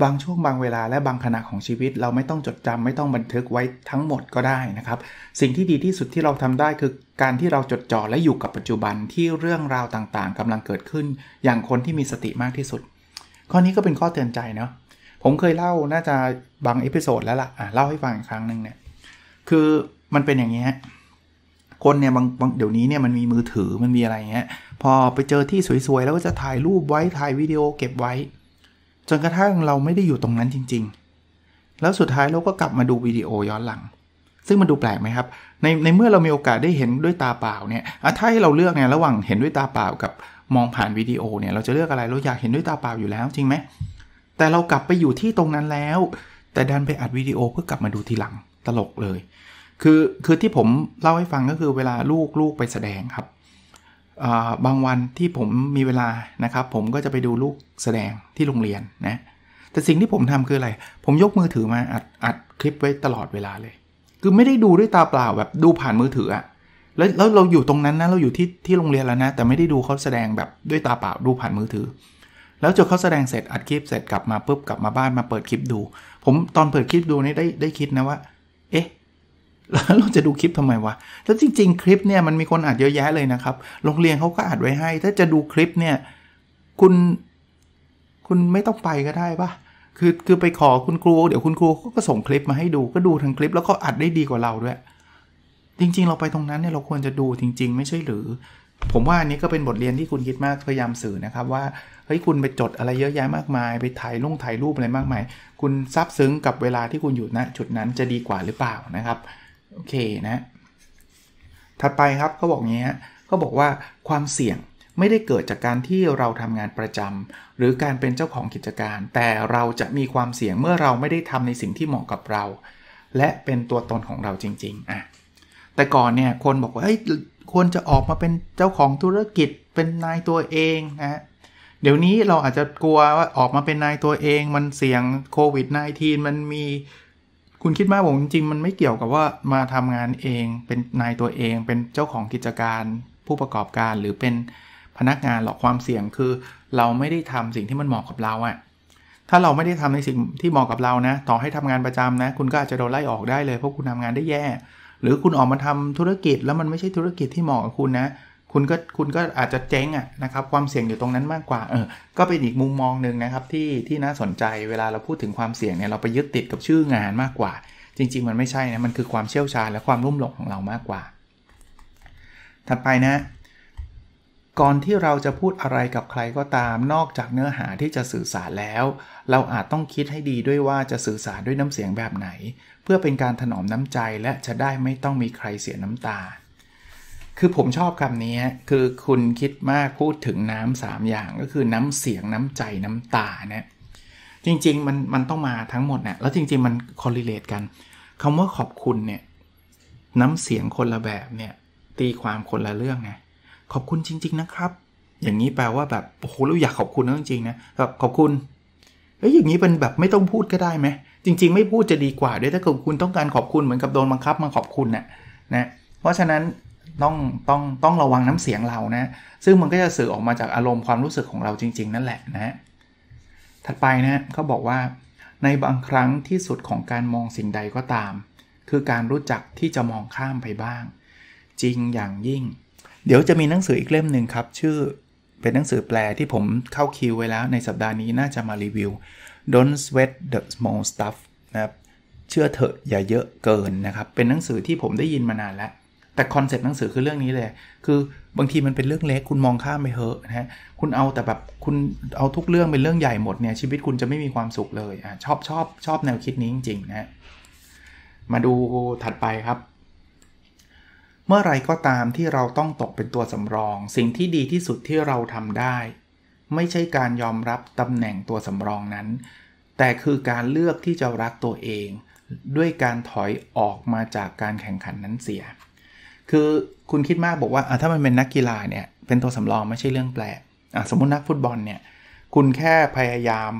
บางช่วงบางเวลาและบางขณะของชีวิต เราไม่ต้องจดจำไม่ต้องบันทึกไว้ทั้งหมดก็ได้นะครับ สิ่งที่ดีที่สุดที่เราทำได้คือการที่เราจดจ่อและอยู่กับปัจจุบันที่เรื่องราวต่างๆ กำลังเกิดขึ้น อย่างคนที่มีสติมากที่สุด ข้อนี้ก็เป็นข้อเตือนใจเนาะผมเคยเล่าน่าจะบางเอพิโซด แล้วล่ะอ่ะ เล่าให้ฟังอีกครั้งหนึ่งเนี่ย คือมันเป็นอย่างนี้ฮะคน เนี่ยบางบางเดี๋ยวนี้เนี่ย มันมีมือถือมันมีอะไรเงี้ยพอไปเจอที่สวย ๆ แล้วก็จะถ่ายรูปไว้ถ่ายวิดีโอเก็บไว้ จนกระทั่งเราไม่ได้อยู่ตรงนั้นจริง ๆ แล้วสุดท้ายเราก็กลับมาดูวิดีโอย้อนหลัง ซึ่งมันดูแปลกไหมครับในในเมื่อเรามีโอกาสได้เห็นด้วยตาเปล่าเนี่ยถ้าให้เราเลือกเนี่ยระหว่างเห็นด้วยตาเปล่ากับมองผ่านวิดีโอเนี่ยเราจะเลือกอะไรเราอยากเห็นด้วยตาเปล่าอยู่แล้ว จริงไหมแต่เรากลับไปอยู่ที่ตรงนั้นแล้ว แต่ดันไปอัดวิดีโอเพื่อกลับมาดูทีหลังตลกเลย คือคือที่ผมเล่าให้ฟังก็คือเวลาลูกลูกไปแสดงครับบางวันที่ผมมีเวลานะครับผมก็จะไปดูลูกแสดงที่โรงเรียนนะแต่สิ่งที่ผมทำคืออะไร ผมยกมือถือมาอัดอัดคลิปไว้ตลอดเวลาเลย คือไม่ได้ดูด้วยตาเปล่าแบบดูผ่านมือถืออะแล้วแล้วเราอยู่ตรงนั้นนะเราอยู่ที่ที่โรงเรียนแล้วนะแต่ไม่ได้ดูเขาแสดงแบบด้วยตาเปล่าดูผ่านมือถือแล้วจบเขาแสดงเสร็จอัดคลิปเสร็จกลับมาปุ๊บกลับมาบ้านมาเปิดคลิปดู ผมตอนเปิดคลิปดูนี่ได้ได้คิดนะว่า เอ๊ะแล้วเราจะดูคลิปทำไมวะแล้วจริงๆคลิปเนี่ยมันมีคนอัดเยอะแยะเลยนะครับโรงเรียนเขาก็อัดไว้ให้ ถ้าจะดูคลิปเนี่ย คุณคุณไม่ต้องไปก็ได้ปะคือคือไปขอคุณครู เดี๋ยวคุณครูก็ส่งคลิปมาให้ดู ก็ดูทั้งคลิปแล้วก็อัดได้ดีกว่าเราด้วย จริง ๆ เราไปตรงนั้นเนี่ยเราควรจะดูจริง ๆไม่ใช่หรือผมว่าอันนี้ก็เป็นบทเรียนที่คุณคิดมากพยายามสื่อนะครับว่าเฮ้ยคุณไปจดอะไรเยอะแยะมากมาย ไปถ่ายลงถ่ายรูปอะไรมากมาย คุณซับซึ้งกับเวลาที่คุณอยู่ณจุดนั้นจะดีกว่าหรือเปล่านะครับ โอเคนะถัดไปครับเขาบอกงี้ฮะเขาบอกว่าความเสี่ยงไม่ได้เกิดจากการที่เราทำงานประจำ หรือการเป็นเจ้าของกิจการ แต่เราจะมีความเสี่ยงเมื่อเราไม่ได้ทำในสิ่งที่เหมาะกับเรา และเป็นตัวตนของเราจริงๆอ่ะแต่ก่อนเนี่ยคนบอกว่าเฮ้ยควรจะออกมาเป็นเจ้าของธุรกิจเป็นนายตัวเองนะ เดี๋ยวนี้เราอาจจะกลัวว่าออกมาเป็นนายตัวเอง มันเสี่ยงโควิด -19 มันมีคุณคิดมากผมจริงมันไม่เกี่ยวกับว่ามาทำงานเองเป็นนายตัวเอง เป็นเจ้าของกิจการ ผู้ประกอบการ หรือเป็นพนักงานหรอกความเสี่ยงคือเราไม่ได้ทำสิ่งที่มันเหมาะกับเราอะถ้าเราไม่ได้ทำในสิ่งที่เหมาะกับเรานะต่อให้ทำงานประจำนะ คุณก็อาจจะโดนไล่ออกได้เลยเพราะคุณทำงานได้แย่หรือคุณออกมาทำธุรกิจแล้วมันไม่ใช่ธุรกิจที่เหมาะกับคุณนะคุณก็คุณก็อาจจะเจ๊งอะนะครับความเสี่ยงอยู่ตรงนั้นมากกว่าเออ ก็เป็นอีกมุมมองหนึ่งนะครับที่ที่น่าสนใจเวลาเราพูดถึงความเสี่ยงเนี่ยเราไปยึดติดกับชื่องานมากกว่า จริงๆมันไม่ใช่นะมันคือความเชี่ยวชาญและความรุ่มหลงของเรามากกว่าถัดไปนะ ก่อนที่เราจะพูดอะไรกับใครก็ตามนอกจากเนื้อหาที่จะสื่อสารแล้ว เราอาจต้องคิดให้ดีด้วยว่าจะสื่อสารด้วยน้ำเสียงแบบไหนเพื่อเป็นการถนอมน้ำใจและจะได้ไม่ต้องมีใครเสียน้ำตา คือผมชอบคำนี้ คือคุณคิดมากพูดถึงน้ำสามอย่าง ก็คือน้ำเสียงน้ำใจน้ำตาเนี่ยจริงๆ มันมันต้องมาทั้งหมดนะแล้วจริงๆมันคอลเลเลตกัน คำว่าขอบคุณเนี่ยน้ำเสียงคนละแบบเนี่ยตีความคนละเรื่องไง ขอบคุณจริง ๆ นะครับ อย่างนี้แปลว่าแบบโอ้โหเราอยากขอบคุณนะจริงๆนะแบบขอบคุณ เอ้ยอย่างนี้เป็นแบบไม่ต้องพูดก็ได้ไหมจริงๆ ไม่พูดจะดีกว่าด้วยถ้าเกิดคุณต้องการขอบคุณเหมือนกับโดนบังคับ มาขอบคุณนะ่ะนะเพราะฉะนั้น ต้องต้องต้องระวังน้ำเสียงเรานะซึ่งมันก็จะสื่อออกมาจากอารมณ์ความรู้สึกของเราจริงๆนั่นแหละนะถัดไปนะเขาบอกว่า ในบางครั้งที่สุดของการมองสิ่งใดก็ตาม คือการรู้จักที่จะมองข้ามไปบ้าง จริงอย่างยิ่ง เดี๋ยวจะมีหนังสืออีกเล่มหนึ่งครับชื่อเป็นหนังสือแปลที่ผมเข้าคิวไว้แล้ว ในสัปดาห์นี้น่าจะมารีวิว Don't sweat the small stuff นะครับ เชื่อเถอะอย่าเยอะเกินนะครับ เป็นหนังสือที่ผมได้ยินมานานแล้ว แต่คอนเซ็ปต์หนังสือคือเรื่องนี้เลย คือบางทีมันเป็นเรื่องเล็ก คุณมองข้ามไปเถอะนะฮะคุณเอาแต่แบบคุณเอาทุกเรื่องเป็นเรื่องใหญ่หมดเนี่ยชีวิตคุณจะไม่มีความสุขเลยอชอบ ชอบ ชอบแนวคิดนี้จริง ๆ นะมาดูถัดไปครับ เมื่อไรก็ตามที่เราต้องตกเป็นตัวสำรอง สิ่งที่ดีที่สุดที่เราทำได้ไม่ใช่การยอมรับตำแหน่งตัวสำรองนั้น แต่คือการเลือกที่จะรักตัวเอง ด้วยการถอยออกมาจากการแข่งขันนั้นเสีย คือคุณคิดมากบอกว่า ถ้ามันเป็นนักกีฬาเนี่ย เป็นตัวสำรองไม่ใช่เรื่องแปลกสมมตินักฟุตบอลเนี่ย คุณแค่พยายาม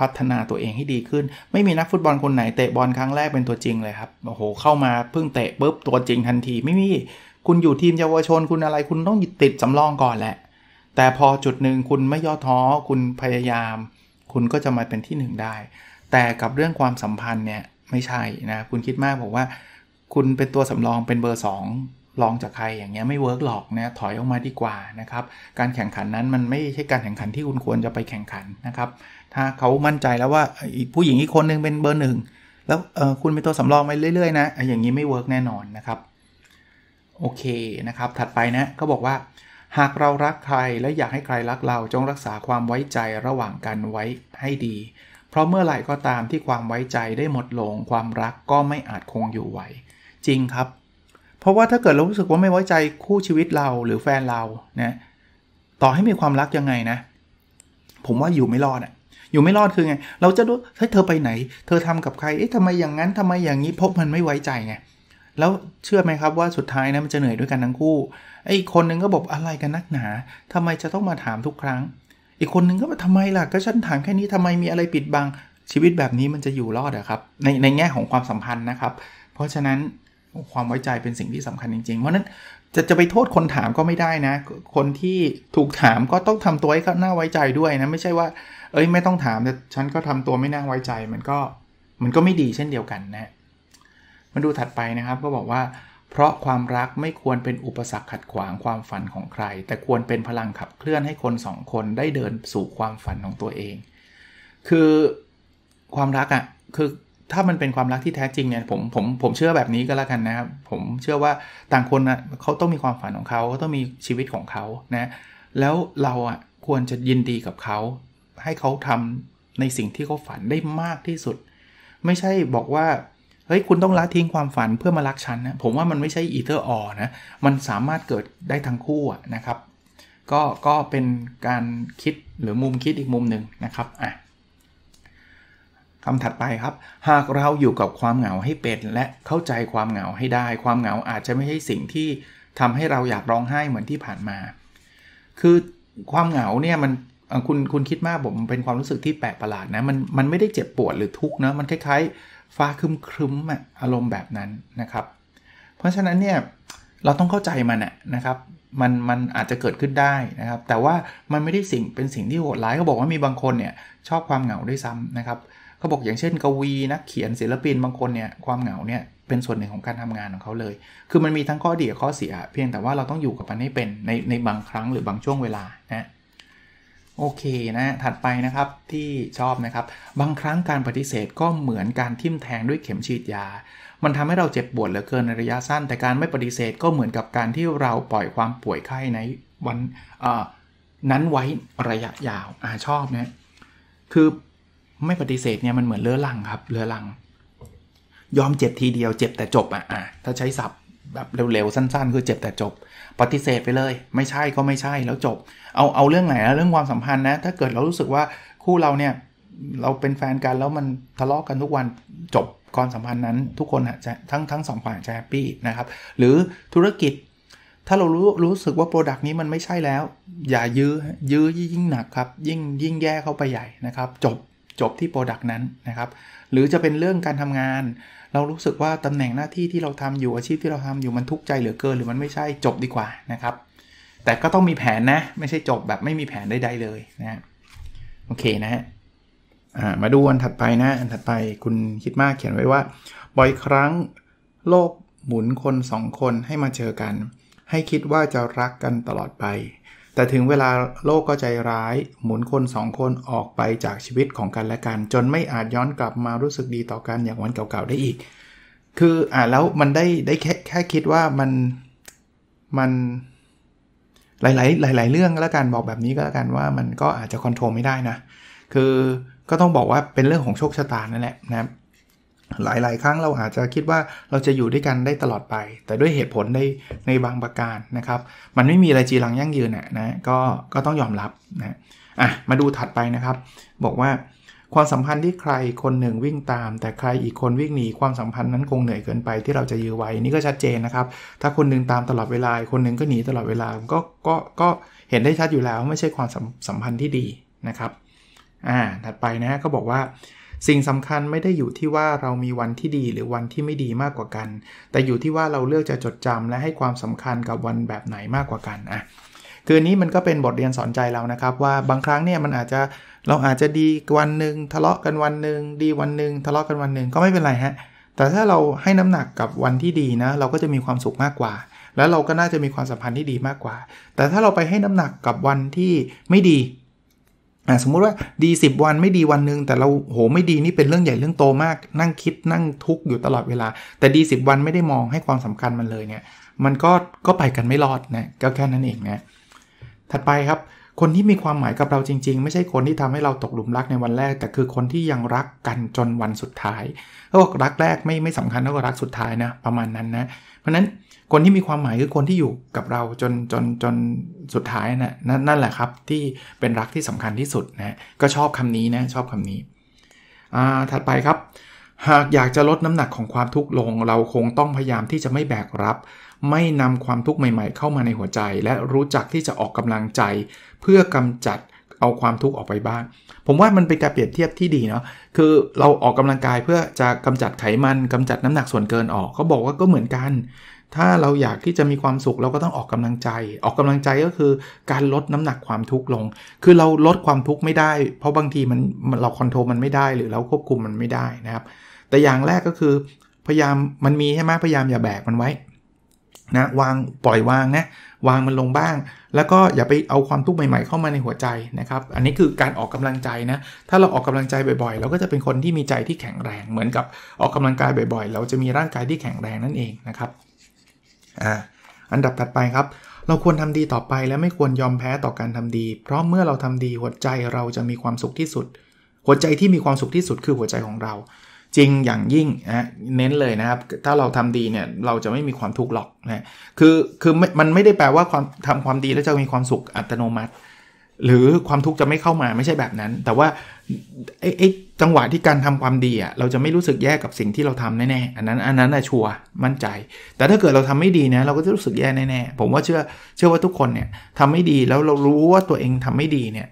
พัฒนาตัวเองให้ดีขึ้น ไม่มีนักฟุตบอลคนไหนเตะบอลครั้งแรกเป็นตัวจริงเลยครับ โอ้โห เข้ามาเพิ่งเตะปุ๊บตัวจริงทันที ไม่มี คุณอยู่ทีมเยาวชน คุณอะไร คุณต้องติดสำรองก่อนแหละแต่พอจุดหนึ่งคุณไม่ย่อท้อคุณพยายามคุณก็จะมาเป็นที่หนึ่งได้ แต่กับเรื่องความสัมพันธ์เนี่ยไม่ใช่นะคุณคิดมากบอกว่าคุณเป็นตัวสำรองเป็นเบอร์2ลองจากใคร อย่างเงี้ยไม่เวิร์กหรอกนะถอยออกมาดีกว่านะครับการแข่งขันนั้นมันไม่ใช่การแข่งขันที่คุณควรจะไปแข่งขันนะครับ ถ้าเขามั่นใจแล้วว่าผู้หญิงอีกคนนึงเป็นเบอร์หนึ่งแล้วคุณเป็นตัวสำรองไปเรื่อยๆนะอย่างนี้ไม่เวิร์กแน่นอนนะครับโอเคนะครับ ถัดไปนะก็บอกว่าหากเรารักใครและอยากให้ใครรักเราจงรักษาความไว้ใจระหว่างกันไว้ให้ดี เพราะเมื่อไหร่ก็ตามที่ความไว้ใจได้หมดลง ความรักก็ไม่อาจคงอยู่ไหว จริงครับ เพราะว่าถ้าเกิดเรารู้สึกว่าไม่ไว้ใจคู่ชีวิตเราหรือแฟนเรานะต่อให้มีความรักยังไงนะ ผมว่าอยู่ไม่รอดอะอยู่ไม่รอดคือไงเราจะดูเฮ้ยเธอไปไหน เธอทำกับใครเอ๊ะทำไมอย่างนั้นทำไมอย่างนี้เพราะมันไม่ไว้ใจไงแล้วเชื่อไหมครับว่าสุดท้ายนะมันจะเหนื่อยด้วยกันทั้งคู่ไอ้คนนึงก็บอกอะไรกันนักหนา ทำไมจะต้องมาถามทุกครั้ง อีกคนนึงก็มาทำไมล่ะ ก็ฉันถามแค่นี้ทำไมมีอะไรปิดบัง ชีวิตแบบนี้มันจะอยู่รอดอะครับในในแง่ของความสัมพันธ์นะครับ เพราะฉะนั้นความไว้ใจเป็นสิ่งที่สำคัญจริงๆเพราะนั้นจะจะไปโทษคนถามก็ไม่ได้นะ คนที่ถูกถามก็ต้องทำตัวให้เขาหน้าไว้ใจด้วยนะไม่ใช่ว่าเอ้ยไม่ต้องถามแต่ฉันก็ทำตัวไม่น่าไว้ใจมันก็มันก็ไม่ดีเช่นเดียวกันนะมาดูถัดไปนะครับก็บอกว่า เพราะความรักไม่ควรเป็นอุปสรรคขัดขวางความฝันของใคร แต่ควรเป็นพลังขับเคลื่อนให้คนสองคนได้เดินสู่ความฝันของตัวเอง คือความรักอะ่ะคือถ้ามันเป็นความรักที่แท้จริงเนี่ยผมผมผมเชื่อแบบนี้ก็แล้วกันนะครับผมเชื่อว่าต่างคนนะเขาต้องมีความฝันของเขาเขาต้องมีชีวิตของเขานะ แล้วเราอ่ะควรจะยินดีกับเขาให้เขาทำในสิ่งที่เขาฝันได้มากที่สุด ไม่ใช่บอกว่าเฮ้ยคุณต้องละทิ้งความฝันเพื่อมารักฉันนะผมว่ามันไม่ใช่อีเทอร์ออนะมันสามารถเกิดได้ทั้งคู่นะครับก็ก็เป็นการคิดหรือมุมคิดอีกมุมหนึ่งนะครับอ่ะคำถัดไปครับ หากเราอยู่กับความเหงาให้เป็น และเข้าใจความเหงาให้ได้ ความเหงาอาจจะไม่ใช่สิ่งที่ทำให้เราอยากร้องไห้เหมือนที่ผ่านมา คือความเหงาเนี่ยมันคุณคุณคิดมากผมเป็นความรู้สึกที่แปลกประหลาดนะมันมันไม่ได้เจ็บปวดหรือทุกข์นะมันคล้ายๆฟ้าครึมครึมอะอารมณ์แบบนั้นนะครับ เพราะฉะนั้นเนี่ยเราต้องเข้าใจมันอะนะครับมันมันอาจจะเกิดขึ้นได้นะครับ แต่ว่ามันไม่ได้สิ่งเป็นสิ่งที่โหดร้ายเขาบอกว่ามีบางคนเนี่ยชอบความเหงาด้วยซ้ำนะครับเขาบอกอย่างเช่นกวี นักเขียนศิลปิน บางคนเนี่ยความเหงาเนี่ยเป็นส่วนหนึ่งของการทำงานของเขาเลย คือมันมีทั้งข้อดีกับข้อเสีย เพียงแต่ว่าเราต้องอยู่กับมันให้เป็นในในบางครั้ง หรือบางช่วงเวลานะโอเคนะถัดไปนะครับที่ชอบนะครับบางครั้งการปฏิเสธก็เหมือนการทิ่มแทงด้วยเข็มฉีดยา มันทำให้เราเจ็บปวดเหลือเกินในระยะสั้น แต่การไม่ปฏิเสธก็เหมือนกับการที่เราปล่อยความป่วยไข้ในวันนั้นไว้ระยะยาวอาชอบนะ คือไม่ปฏิเสธเนี่ยมันเหมือนเลื้อรังครับเลื้อรัง ยอมเจ็บทีเดียวเจ็บแต่จบอ่ะอ่ะถ้าใช้ศัพท์แบบเร็วๆสั้นๆ คือเจ็บแต่จบปฏิเสธไปเลย ไม่ใช่ก็ไม่ใช่แล้วจบ เอาเอาเรื่องไหนนะเรื่องความสัมพันธ์นะถ้าเกิดเรารู้สึกว่าคู่เราเนี่ยเราเป็นแฟนกันแล้วมันทะเลาะกกันทุกวันจบความสัมพันธ์นั้น ทุกคนจะทั้งทั้งสองฝ่ายจะแฮปปี้นะครับหรือธุรกิจ ถ้าเรารู้รู้สึกว่าโปรดักต์นี้มันไม่ใช่แล้ว อย่ายื้อยื้อยิ่งหนักครับยิ่งยิ่งแย่เข้าไปใหญ่นะครับจบจบที่โปรดักต์นั้นนะครับหรือจะเป็นเรื่องการทำงานเรารู้สึกว่าตำแหน่งหน้าที่ที่เราทำอยู่อาชีพที่เราทำอยู่มันทุกข์ใจเหลือเกินหรือมันไม่ใช่จบดีกว่านะครับ แต่ก็ต้องมีแผนนะ ไม่ใช่จบแบบไม่มีแผนใดๆเลยนะโอเคนะฮะมาดูอันถัดไปนะอันถัดไปคุณคิดมากเขียนไว้ว่า บ่อยครั้ง โลกหมุนคนสองคนให้มาเจอกัน ให้คิดว่าจะรักกันตลอดไปแต่ถึงเวลาโลกก็ใจร้ายหมุนคนสองคนออกไปจากชีวิตของกันและกันจนไม่อาจย้อนกลับมารู้สึกดีต่อกันอย่างวันเก่าๆได้อีก คืออ่าแล้วมันได้ได้แค่แค่คิดว่ามันมันหลาย ๆ หลาย ๆเรื่องแล้วกันบอกแบบนี้ก็แล้วกันว่ามันก็อาจจะควบคุมไม่ได้นะคือก็ต้องบอกว่าเป็นเรื่องของโชคชะตานั่นแหละนะครับหลาย ๆ ครั้งเราอาจจะคิดว่าเราจะอยู่ด้วยกันได้ตลอดไป แต่ด้วยเหตุผลในในบางประการนะครับ มันไม่มีอะไรจีรังยั่งยืนนะก็ก็ต้องยอมรับนะอ่ะ มาดูถัดไปนะครับ บอกว่าความสัมพันธ์ที่ใครคนหนึ่งวิ่งตาม แต่ใครอีกคนวิ่งหนีความสัมพันธ์นั้นคงเหนื่อยเกินไป ที่เราจะยื้อไว้นี่ก็ชัดเจนนะครับ ถ้าคนหนึ่งตามตลอดเวลาคนหนึ่งก็หนีตลอดเวลาก็ก็ก็เห็นได้ชัดอยู่แล้ว ไม่ใช่ความสัมพันธ์ที่ดีนะครับอ่าถัดไปนะก็บอกว่าสิ่งสำคัญไม่ได้อยู่ที่ว่าเรามีวันที่ดีหรือวันที่ไม่ดีมากกว่ากัน แต่อยู่ที่ว่าเราเลือกจะจดจำและให้ความสำคัญกับวันแบบไหนมากกว่ากันอ่ะคืนนี้มันก็เป็นบทเรียนสอนใจเรานะครับ ว่าบางครั้งเนี่ยมันอาจจะเราอาจจะดีวันหนึ่งทะเลาะกันวันหนึ่งดีวันหนึ่งทะเลาะกันวันหนึ่งก็ไม่เป็นไรฮะแต่ถ้าเราให้น้ำหนักกับวันที่ดีนะ เราก็จะมีความสุขมากกว่า แล้วเราก็น่าจะมีความสัมพันธ์ที่ดีมากกว่า แต่ถ้าเราไปให้น้ำหนักกับวันที่ไม่ดีอ่ะสมมุติว่าดี10วันไม่ดีวันหนึ่งแต่เราโหไม่ดีนี่เป็นเรื่องใหญ่เรื่องโตมาก นั่งคิดนั่งทุกข์อยู่ตลอดเวลา แต่ดี10วันไม่ได้มองให้ความสำคัญมันเลยเนี่ยมันก็ก็ไปกันไม่รอดนะก็แค่นั้นเองนะถัดไปครับ คนที่มีความหมายกับเราจริงๆ ไม่ใช่คนที่ทำให้เราตกหลุมรักในวันแรก แต่คือคนที่ยังรักกันจนวันสุดท้ายเขาบอกรักแรกไม่ไม่สำคัญเท่ากับรักสุดท้ายนะประมาณนั้นนะ เพราะนั้นคนที่มีความหมายคือคนที่อยู่กับเราจนจนจนสุดท้ายนะ่ะนั่นแหละครับ ที่เป็นรักที่สำคัญที่สุดนะก็ชอบคำนี้นะชอบคำนี้อ่าถัดไปครับ หากอยากจะลดน้ำหนักของความทุกข์ลง เราคงต้องพยายามที่จะไม่แบกรับไม่นำความทุกข์ใหม่ๆ เข้ามาในหัวใจ และรู้จักที่จะออกกำลังใจ เพื่อกำจัดเอาความทุกข์ออกไปบ้างผมว่ามันเป็นการเปรียบเทียบที่ดีเนาะคือเราออกกำลังกายเพื่อจะกำจัดไขมัน กำจัดน้ำหนักส่วนเกินออกเขาบอกว่าก็เหมือนกันถ้าเราอยากที่จะมีความสุขเราก็ต้องออกกำลังใจ ออกกำลังใจก็คือการลดน้ำหนักความทุกข์ลง คือเราลดความทุกข์ไม่ได้เพราะบางทีมันเราคอนโทรลมันไม่ได้ หรือเราควบคุมมันไม่ได้นะครับ แต่อย่างแรกก็คือพยายามมันมีใช่ไหมพยายามอย่าแบกมันไว้นะวางปล่อยวางนะวางมันลงบ้าง แล้วก็อย่าไปเอาความทุกข์ใหม่ ๆ เข้ามาในหัวใจนะครับ อันนี้คือการออกกำลังใจนะถ้าเราออกกำลังใจบ่อยๆเราก็จะเป็นคนที่มีใจที่แข็งแรง เหมือนกับออกกำลังกายบ่อย ๆ เราจะมีร่างกายที่แข็งแรงนั่นเองนะครับออันดับถัดไปครับ เราควรทำดีต่อไปและไม่ควรยอมแพ้ต่อการทำดี เพราะเมื่อเราทำดีหัวใจเราจะมีความสุขที่สุด หัวใจที่มีความสุขที่สุดคือหัวใจของเรา จริงอย่างยิ่งนะเน้นเลยนะครับ ถ้าเราทำดีเนี่ย เราจะไม่มีความทุกข์หรอกนะคือคือมันไม่ได้แปลว่าความทำความดีแล้วจะมีความสุขอัตโนมัติ หรือความทุกข์จะไม่เข้ามาไม่ใช่แบบนั้น แต่ว่าไอ้จังหวะที่การทำความดีอ่ะเราจะไม่รู้สึกแย่กับสิ่งที่เราทำแน่ๆอันนั้นอันนั้นอะชัวร์มั่นใจ แต่ถ้าเกิดเราทำไม่ดีนะเราก็จะรู้สึกแย่แน่ๆผมว่าเชื่อเชื่อว่าทุกคนเนี่ยทำไม่ดีแล้วเรารู้ว่าตัวเองทำไม่ดีเนี่ย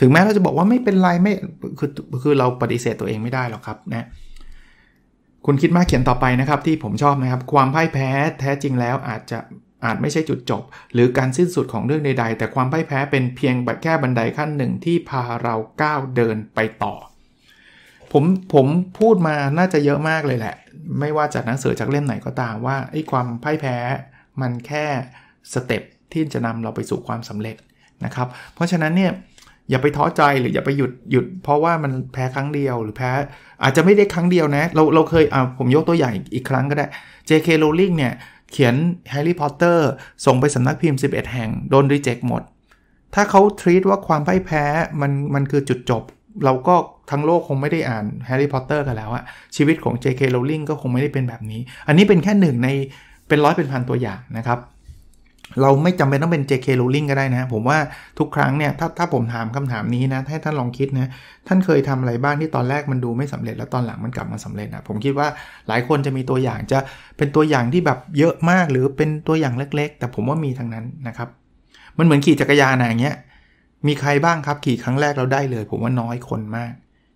ถึงแม้เราจะบอกว่าไม่เป็นไรไม่คือคือเราปฏิเสธตัวเองไม่ได้หรอกครับนะคุณคิดมากเขียนต่อไปนะครับที่ผมชอบนะครับความพ่ายแพ้แท้จริงแล้วอาจจะอาจไม่ใช่จุดจบหรือการสิ้นสุดของเรื่องใดๆ แต่ความพ่ายแพ้เป็นเพียงแค่บันไดขั้นหนึ่งที่พาเราก้าวเดินไปต่อ ผมผมพูดมาน่าจะเยอะมากเลยแหละ ไม่ว่าจากหนังสือจากเล่มไหนก็ตามว่าไอ้ความพ่ายแพ้มันแค่สเต็ปที่จะนำเราไปสู่ความสำเร็จนะครับเพราะฉะนั้นเนี่ยอย่าไปท้อใจหรืออย่าไปหยุดหยุด เพราะว่ามันแพ้ครั้งเดียวหรือแพ้ อาจจะไม่ได้ครั้งเดียวนะเราเราเคยอ่าผมยกตัวอย่างอีกครั้งก็ได้ JK Rowling เนี่ยเขียนแฮร์รี่พอตเตอร์ส่งไปสำนักพิมพ์ 11 แห่งโดนรีเจ็คหมด ถ้าเขาทรีตว่าความพ่ายแพ้มันมันคือจุดจบ เราก็ทั้งโลกคงไม่ได้อ่านแฮร์รี่พอตเตอร์กันแล้วอะชีวิตของ J.K. Rowling ก็คงไม่ได้เป็นแบบนี้ อันนี้เป็นแค่หนึ่งในเป็นร้อยเป็นพันตัวอย่างนะครับเราไม่จำเป็นต้องเป็น JK Rowling ก็ได้นะ ผมว่าทุกครั้งเนี่ยถ้าถ้าผมถามคำถามนี้นะให้ท่านลองคิดนะท่านเคยทำอะไรบ้างที่ตอนแรกมันดูไม่สำเร็จแล้วตอนหลังมันกลับมาสำเร็จนะผมคิดว่าหลายคนจะมีตัวอย่างจะเป็นตัวอย่างที่แบบเยอะมาก หรือเป็นตัวอย่างเล็กๆ แต่ผมว่ามีทั้งนั้นนะครับมันเหมือนขี่จักรยานอย่างเงี้ยมีใครบ้างครับขี่ครั้งแรกเราได้เลย ผมว่าน้อยคนมาก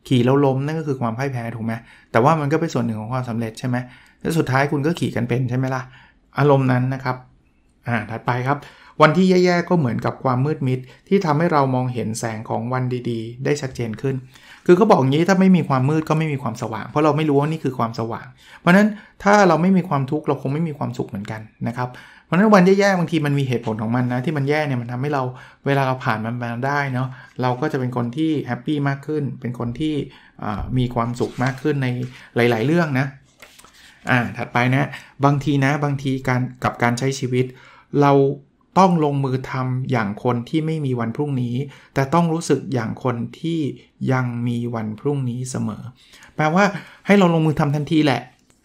ขี่แล้วล้มนั่นก็คือความพ่ายแพ้ถูกไหมแต่ว่ามันก็เป็นส่วนหนึ่งของความสำเร็จใช่ไหมแล้วสุดท้ายคุณก็ขี่กันเป็นใช่ไหมล่ะอารมณ์นั้นนะครับอ่าถัดไปครับ วันที่แย่ๆก็เหมือนกับความมืดมิดที่ทำให้เรามองเห็นแสงของวันดีๆ ได้ชัดเจนขึ้น คือเขาบอกงี้ถ้าไม่มีความมืดก็ไม่มีความสว่าง เพราะเราไม่รู้ว่านี่คือความสว่าง เพราะนั้นถ้าเราไม่มีความทุกข์เราคงไม่มีความสุขเหมือนกันนะครับเพราะนั้นวันแย่ๆบางทีมันมีเหตุผลของมันนะที่มันแย่เนี่ยมันทำให้เราเวลาเราผ่านมันมาได้เนาะเราก็จะเป็นคนที่แฮปปี้มากขึ้น เป็นคนที่มีความสุขมากขึ้นในหลาย ๆ เรื่องนะอ่าถัดไปนะบางทีนะบางทีการกับการใช้ชีวิตเราต้องลงมือทำอย่างคนที่ไม่มีวันพรุ่งนี้ แต่ต้องรู้สึกอย่างคนที่ยังมีวันพรุ่งนี้เสมอ แปลว่าให้เราลงมือทำทันทีแหละ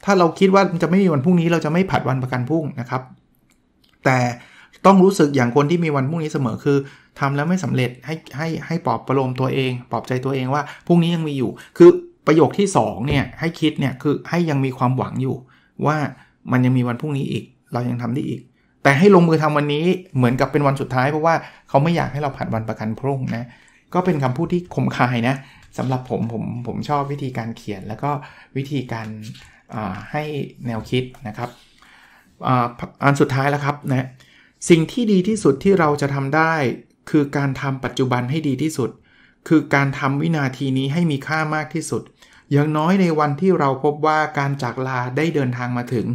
ถ้าเราคิดว่าจะไม่มีวันพรุ่งนี้ เราจะไม่ผัดวันประกันพรุ่งนะครับ แต่ต้องรู้สึกอย่างคนที่มีวันพรุ่งนี้เสมอ คือ ทำแล้วไม่สำเร็จให้ให้ให้ปลอบประโลมตัวเอง ปลอบใจตัวเองว่า พรุ่งนี้ยังมีอยู่ คือประโยคที่2เนี่ยให้คิดเนี่ยคือให้ยังมีความหวังอยู่ ว่ามันยังมีวันพรุ่งนี้อีก เรายังทำได้อีกแต่ให้ลงมือทำวันนี้เหมือนกับเป็นวันสุดท้าย เพราะว่าเขาไม่อยากให้เราผ่านวันประกันพรุ่งนะก็เป็นคำพูดที่คมคายนะสำหรับผมผมผมชอบวิธีการเขียน แล้วก็วิธีการให้แนวคิดนะครับออันสุดท้ายแล้วครับนะสิ่งที่ดีที่สุดที่เราจะทำได้ คือการทำปัจจุบันให้ดีที่สุด คือการทำวินาทีนี้ให้มีค่ามากที่สุดอย่างน้อยในวันที่เราพบว่าการจากลาได้เดินทางมาถึง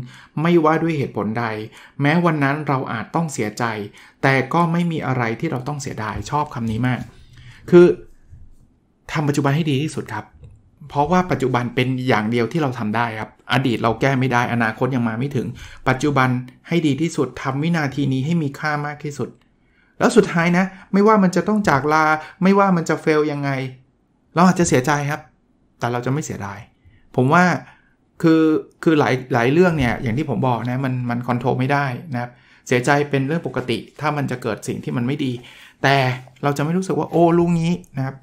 ไม่ว่าด้วยเหตุผลใด แม้วันนั้นเราอาจต้องเสียใจ แต่ก็ไม่มีอะไรที่เราต้องเสียดายชอบคำนี้มาก คือทำปัจจุบันให้ดีที่สุดครับ เพราะว่าปัจจุบันเป็นอย่างเดียวที่เราทำได้ครับ อดีตเราแก้ไม่ได้อนาคตยังมาไม่ถึง ปัจจุบันให้ดีที่สุดทำวินาทีนี้ให้มีค่ามากที่สุด แล้วสุดท้ายนะ ไม่ว่ามันจะต้องจากลาไม่ว่ามันจะเฟลยังไง เราอาจจะเสียใจครับแต่เราจะไม่เสียดาย ผมว่าคือคือหลายหลายเรื่องเนี่ย อย่างที่ผมบอกนะมันมันควบคุมไม่ได้นะครับเสียใจเป็นเรื่องปกติ ถ้ามันจะเกิดสิ่งที่มันไม่ดี แต่เราจะไม่รู้สึกว่าโอ้ลุงนี้นะครับ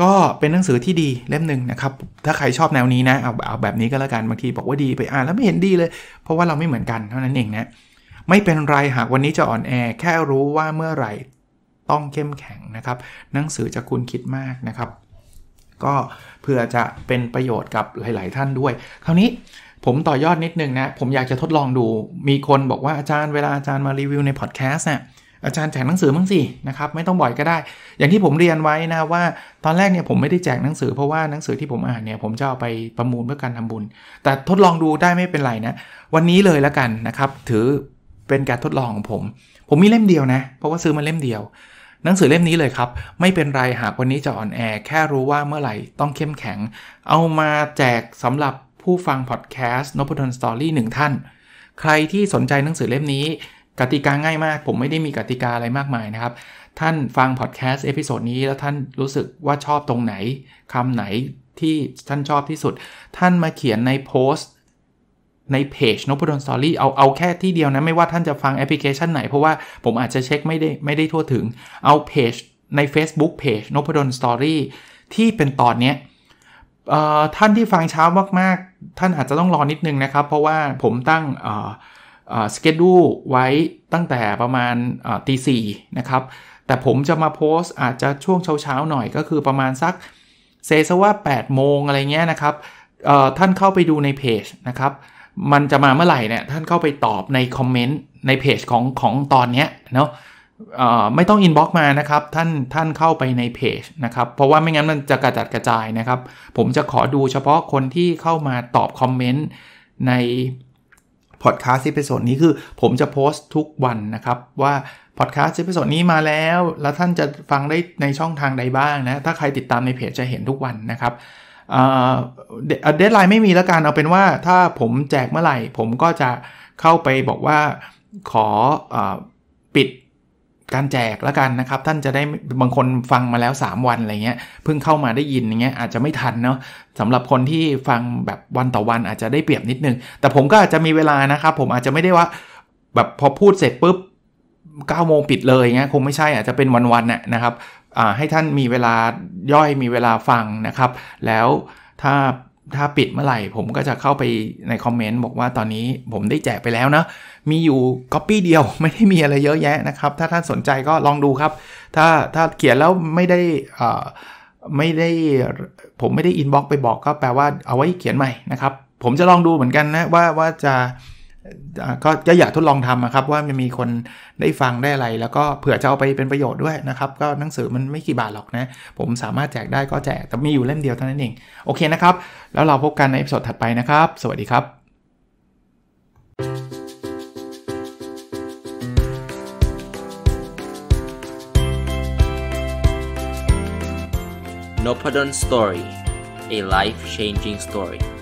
ก็เป็นหนังสือที่ดีเล่มหนึ่งนะครับถ้าใครชอบแนวนี้นะเอาเอาแบบนี้ก็แล้วกันบางทีบอกว่าดีไปอ่านแล้วไม่เห็นดีเลย เพราะว่าเราไม่เหมือนกันเท่านั้นเองนะไม่เป็นไรหากวันนี้จะอ่อนแอแค่รู้ว่าเมื่อไหร่ต้องเข้มแข็งนะครับ หนังสือจะคุณคิดมากนะครับก็เพื่อจะเป็นประโยชน์กับหลายๆท่านด้วยคราวนี้ผมต่อยอดนิดนึงนะผมอยากจะทดลองดูมีคนบอกว่าอาจารย์เวลาอาจารย์มารีวิวในพอดแคสต์เนี่ยอาจารย์แจกหนังสือมั้งสินะครับ ไม่ต้องบ่อยก็ได้ อย่างที่ผมเรียนไว้นะว่าตอนแรกเนี่ยผมไม่ได้แจกหนังสือเพราะว่าหนังสือที่ผมอ่านเนี่ยผมจะเอาไปประมูลเพื่อการทำบุญแต่ทดลองดูได้ไม่เป็นไรนะ วันนี้เลยแล้วกันนะครับถือเป็นการทดลองของผมผมมีเล่มเดียวนะ เพราะว่าซื้อมาเล่มเดียวหนังสือเล่มนี้เลยครับ ไม่เป็นไร หากวันนี้จะอ่อนแอแค่รู้ว่าเมื่อไหร่ต้องเข้มแข็ง เอามาแจกสำหรับผู้ฟังพอดแคสต์นพดลสตอรี่หนึ่งท่าน ใครที่สนใจหนังสือเล่มนี้ กติกาง่ายมากผมไม่ได้มีกติกาอะไรมากมายนะครับ ท่านฟังพอดแคสต์เอพิโซดนี้แล้วท่านรู้สึกว่าชอบตรงไหนคำไหนที่ท่านชอบที่สุด ท่านมาเขียนในโพสต์ในเพจนพดลสตอรี่เอาเอาแค่ที่เดียวนะ ไม่ว่าท่านจะฟังแอปพลิเคชันไหน เพราะว่าผมอาจจะเช็คไม่ได้ไม่ได้ทั่วถึง เอาเพจใน Facebook เพจนพดลสตอรี่ที่เป็นตอนนี้ท่านที่ฟังเช้ามากๆ ท่านอาจจะต้องรอนิดนึงนะครับ เพราะว่าผมตั้งสเกจดูไว้ตั้งแต่ประมาณตีสี่นะครับ แต่ผมจะมาโพสต์อาจจะช่วงเช้าๆหน่อยก็คือประมาณสักเซซว่า8โมงอะไรเงี้ยนะครับท่านเข้าไปดูในเพจนะครับมันจะมาเมื่อไหร่เนี่ยท่านเข้าไปตอบในคอมเมนต์ในเพจของของตอนเนี้ยเนาะไม่ต้องอินบ็อกมานะครับท่านท่านเข้าไปในเพจนะครับ เพราะว่าไม่งั้นมันจะกระจัดกระจายนะครับ ผมจะขอดูเฉพาะคนที่เข้ามาตอบคอมเมนต์ในพอดแคสต์ซีพัโซดนี้คือผมจะโพสต์ทุกวันนะครับ ว่าพอดแคสต์ซีพัโซดนี้มาแล้ว แล้วท่านจะฟังได้ในช่องทางใดบ้างนะ ถ้าใครติดตามในเพจจะเห็นทุกวันนะครับเดทไลน์ไม่มีแล้วกันเอาเป็นว่า ถ้าผมแจกเมื่อไหร่ ผมก็จะเข้าไปบอกว่าขออปิดการแจกแล้วกันนะครับ ท่านจะได้บางคนฟังมาแล้ว 3 วัน อะไรเงี้ยเพิ่งเข้ามาได้ยินอย่างเงี้ยอาจจะไม่ทันเนาะสำหรับคนที่ฟังแบบวันต่อวันอาจจะได้เปรียบนิดนึง แต่ผมก็อาจจะมีเวลานะครับ ผมอาจจะไม่ได้ว่าแบบพอพูดเสร็จปุ๊บ9โมงปิดเลยเงี้ยคงไม่ใช่อาจจะเป็นวันๆน่ะนะครับให้ท่านมีเวลาย่อยมีเวลาฟังนะครับ แล้วถ้าถ้าปิดเมื่อไหร่ผมก็จะเข้าไปในคอมเมนต์บอกว่าตอนนี้ผมได้แจกไปแล้วนะ มีอยู่ก๊อปปี้เดียวไม่ได้มีอะไรเยอะแยะนะครับ ถ้าท่านสนใจก็ลองดูครับ ถ้าถ้าเขียนแล้วไม่ได้อ่าไม่ได้ผมไม่ได้อินบ็อกไปบอก ก็แปลว่าเอาไว้เขียนใหม่นะครับ ผมจะลองดูเหมือนกันนะว่าว่าจะก็ก็อยากทดลองทำนะครับว่ามันมีคนได้ฟังได้อะไร แล้วก็เผื่อจะเอาไปเป็นประโยชน์ด้วยนะครับ ก็หนังสือมันไม่กี่บาทหรอกนะ ผมสามารถแจกได้ก็แจก แต่มีอยู่เล่มเดียวเท่านั้นเองโอเคนะครับ แล้วเราพบกันในเอพิโซดถัดไปนะครับ สวัสดีครับ n o p a d o n Story a life changing story